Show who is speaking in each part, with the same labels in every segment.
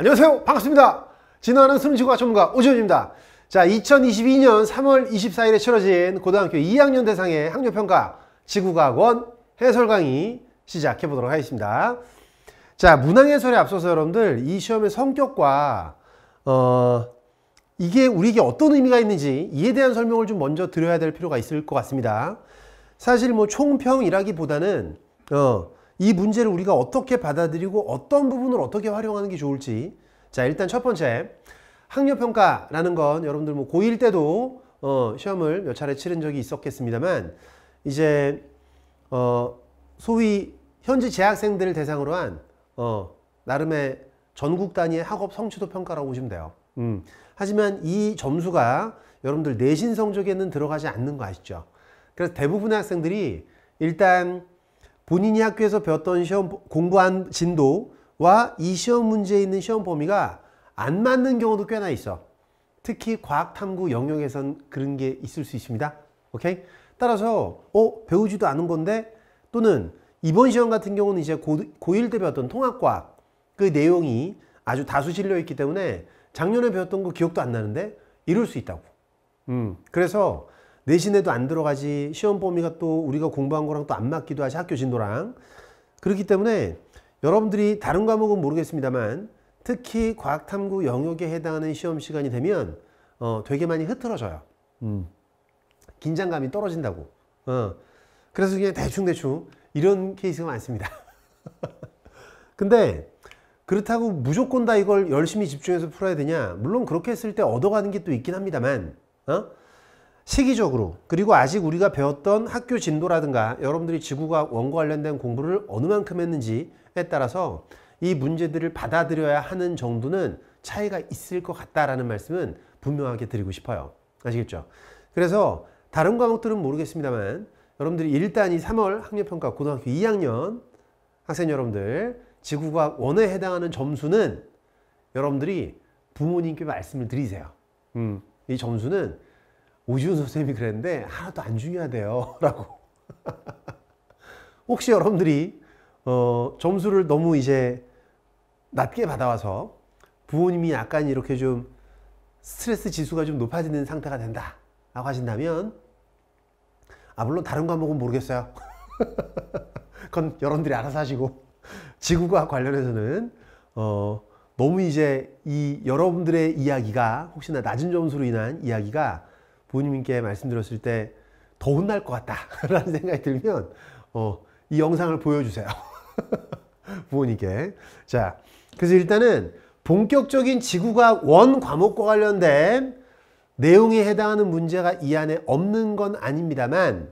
Speaker 1: 안녕하세요 반갑습니다 진화하는 수능지과 전문가 오지원입니다 자 2022년 3월 24일에 치러진 고등학교 2학년 대상의 학력평가 지구과학원 해설 강의 시작해 보도록 하겠습니다 자 문항해설에 앞서서 여러분들 이 시험의 성격과 어 이게 우리에게 어떤 의미가 있는지 이에 대한 설명을 좀 먼저 드려야 될 필요가 있을 것 같습니다 사실 뭐 총평이라기보다는 어이 문제를 우리가 어떻게 받아들이고 어떤 부분을 어떻게 활용하는 게 좋을지 자 일단 첫 번째 학력평가라는 건 여러분들 뭐 고1 때도 어, 시험을 몇 차례 치른 적이 있었겠습니다만 이제 어, 소위 현지 재학생들을 대상으로 한 어, 나름의 전국 단위의 학업 성취도 평가라고 보시면 돼요. 음. 하지만 이 점수가 여러분들 내신 성적에는 들어가지 않는 거 아시죠? 그래서 대부분의 학생들이 일단 본인이 학교에서 배웠던 시험 공부한 진도와 이 시험 문제에 있는 시험 범위가 안 맞는 경우도 꽤나 있어. 특히 과학탐구 영역에선 그런 게 있을 수 있습니다. 오케이? 따라서 어 배우지도 않은 건데 또는 이번 시험 같은 경우는 이제 고, 고1 때 배웠던 통합과학 그 내용이 아주 다수 실려 있기 때문에 작년에 배웠던 거 기억도 안 나는데 이럴 수 있다고. 음, 그래서 내신에도 안 들어가지 시험 범위가 또 우리가 공부한 거랑 또 안 맞기도 하지 학교 진도랑 그렇기 때문에 여러분들이 다른 과목은 모르겠습니다만 특히 과학탐구 영역에 해당하는 시험 시간이 되면 어, 되게 많이 흐트러져요. 음. 긴장감이 떨어진다고. 어. 그래서 그냥 대충대충 이런 케이스가 많습니다. 근데 그렇다고 무조건 다 이걸 열심히 집중해서 풀어야 되냐? 물론 그렇게 했을 때 얻어가는 게 또 있긴 합니다만, 어? 시기적으로 그리고 아직 우리가 배웠던 학교 진도라든가 여러분들이 지구과학 원고 관련된 공부를 어느 만큼 했는지에 따라서 이 문제들을 받아들여야 하는 정도는 차이가 있을 것 같다라는 말씀은 분명하게 드리고 싶어요. 아시겠죠? 그래서 다른 과목들은 모르겠습니다만 여러분들이 일단 이 3월 학력평가 고등학교 2학년 학생 여러분들 지구과학 원에 해당하는 점수는 여러분들이 부모님께 말씀을 드리세요. 음, 이 점수는 우지훈 선생님이 그랬는데 하나도 안 중요하대요. 라고. 혹시 여러분들이 어, 점수를 너무 이제 낮게 받아와서 부모님이 약간 이렇게 좀 스트레스 지수가 좀 높아지는 상태가 된다. 라고 하신다면 아 물론 다른 과목은 모르겠어요. 그건 여러분들이 알아서 하시고 지구과 관련해서는 어, 너무 이제 이 여러분들의 이야기가 혹시나 낮은 점수로 인한 이야기가 부모님께 말씀드렸을 때 더 혼날 것 같다라는 생각이 들면 어, 이 영상을 보여주세요. 부모님께. 자, 그래서 일단은 본격적인 지구과학 원 과목과 관련된 내용에 해당하는 문제가 이 안에 없는 건 아닙니다만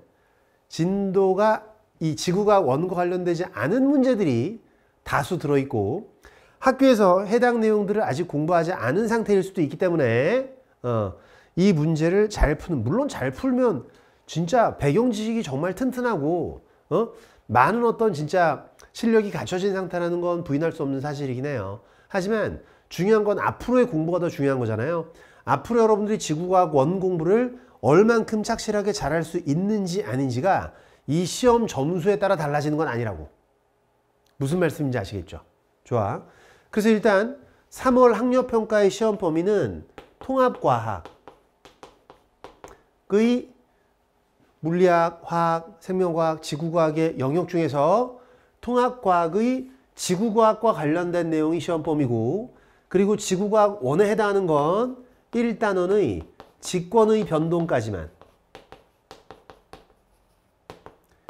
Speaker 1: 진도가 이 지구과학 원과 관련되지 않은 문제들이 다수 들어있고 학교에서 해당 내용들을 아직 공부하지 않은 상태일 수도 있기 때문에 어, 이 문제를 잘 푸는 물론 잘 풀면 진짜 배경 지식이 정말 튼튼하고 어? 많은 어떤 진짜 실력이 갖춰진 상태라는 건 부인할 수 없는 사실이긴 해요. 하지만 중요한 건 앞으로의 공부가 더 중요한 거잖아요. 앞으로 여러분들이 지구과학 원 공부를 얼만큼 착실하게 잘할 수 있는지 아닌지가 이 시험 점수에 따라 달라지는 건 아니라고. 무슨 말씀인지 아시겠죠? 좋아. 그래서 일단 3월 학력평가의 시험 범위는 통합과학, 과학의 물리학, 화학, 생명과학, 지구과학의 영역 중에서 통합과학의 지구과학과 관련된 내용이 시험범위고 그리고 지구과학 원에 해당하는 건 1단원의 직권의 변동까지만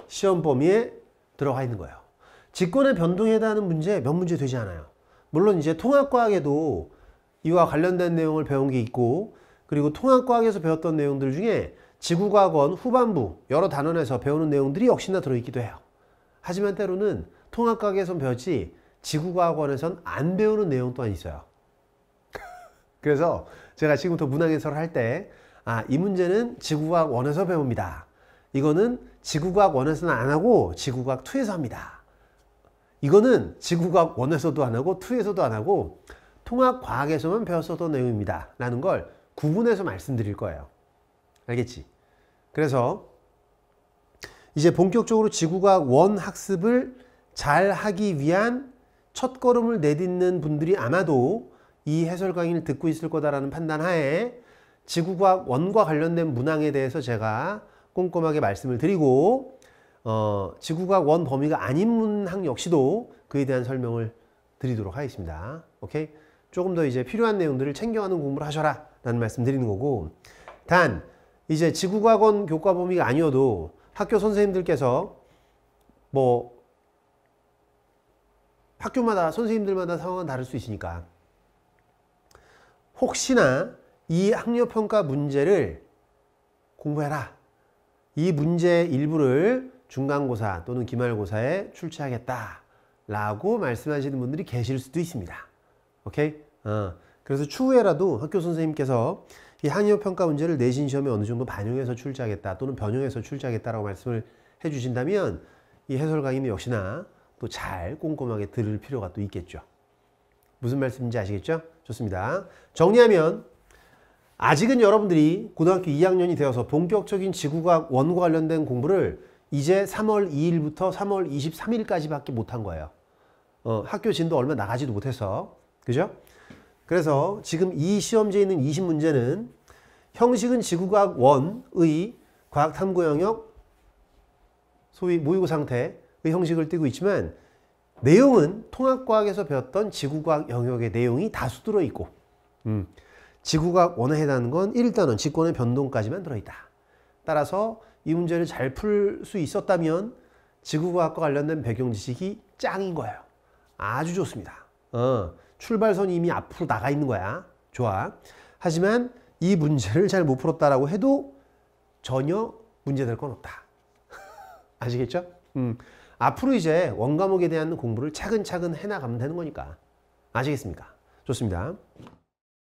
Speaker 1: 시험 범위에 들어가 있는 거예요. 직권의 변동에 해당하는 문제 몇 문제 되지 않아요. 물론 이제 통합과학에도 이와 관련된 내용을 배운 게 있고 그리고 통합과학에서 배웠던 내용들 중에 지구과학원 후반부 여러 단원에서 배우는 내용들이 역시나 들어있기도 해요. 하지만 때로는 통합과학에선 배웠지 지구과학원에선 안 배우는 내용 또한 있어요. 그래서 제가 지금부터 문항해설을 할때 아, 이 문제는 지구과학 원에서 배웁니다. 이거는 지구과학 원에서는 안 하고 지구과학 2에서 합니다. 이거는 지구과학 원에서도 안 하고 2에서도 안 하고 통합과학에서만 배웠었던 내용입니다. 라는 걸 구분해서 말씀드릴 거예요. 알겠지? 그래서 이제 본격적으로 지구과학원 학습을 잘 하기 위한 첫 걸음을 내딛는 분들이 아마도 이 해설 강의를 듣고 있을 거다라는 판단 하에 지구과 학 원과 관련된 문항에 대해서 제가 꼼꼼하게 말씀을 드리고 어, 지구과학원 범위가 아닌 문항 역시도 그에 대한 설명을 드리도록 하겠습니다. 오케이? 조금 더 이제 필요한 내용들을 챙겨가는 공부를 하셔라 라는 말씀 드리는 거고 단 이제 지구과학원 교과 범위가 아니어도 학교 선생님들께서 뭐 학교마다 선생님들마다 상황은 다를 수 있으니까 혹시나 이 학력평가 문제를 공부해라 이 문제 일부를 중간고사 또는 기말고사에 출제하겠다 라고 말씀하시는 분들이 계실 수도 있습니다 오케이? 어. 그래서 추후에라도 학교 선생님께서 이 학력 평가 문제를 내신 시험에 어느 정도 반영해서 출제하겠다 또는 변형해서 출제하겠다라고 말씀을 해주신다면 이 해설 강의는 역시나 또 잘 꼼꼼하게 들을 필요가 또 있겠죠. 무슨 말씀인지 아시겠죠? 좋습니다. 정리하면 아직은 여러분들이 고등학교 2학년이 되어서 본격적인 지구과학 원과 관련된 공부를 이제 3월 2일부터 3월 23일까지밖에 못한 거예요. 어, 학교 진도 얼마 나가지도 못해서 그죠? 그래서 지금 이 시험지에 있는 20문제는 형식은 지구과학 1의 과학탐구 영역 소위 모의고 상태의 형식을 띄고 있지만 내용은 통합과학에서 배웠던 지구과학 영역의 내용이 다수 들어있고 음, 지구과학 1에 해당하는 건 1단원 직권의 변동까지만 들어있다. 따라서 이 문제를 잘 풀 수 있었다면 지구과학과 관련된 배경 지식이 짱인 거예요. 아주 좋습니다. 어. 출발선이 이미 앞으로 나가 있는 거야. 좋아. 하지만 이 문제를 잘 못 풀었다라고 해도 전혀 문제될 건 없다. 아시겠죠? 음. 앞으로 이제 원과목에 대한 공부를 차근차근 해나가면 되는 거니까. 아시겠습니까? 좋습니다.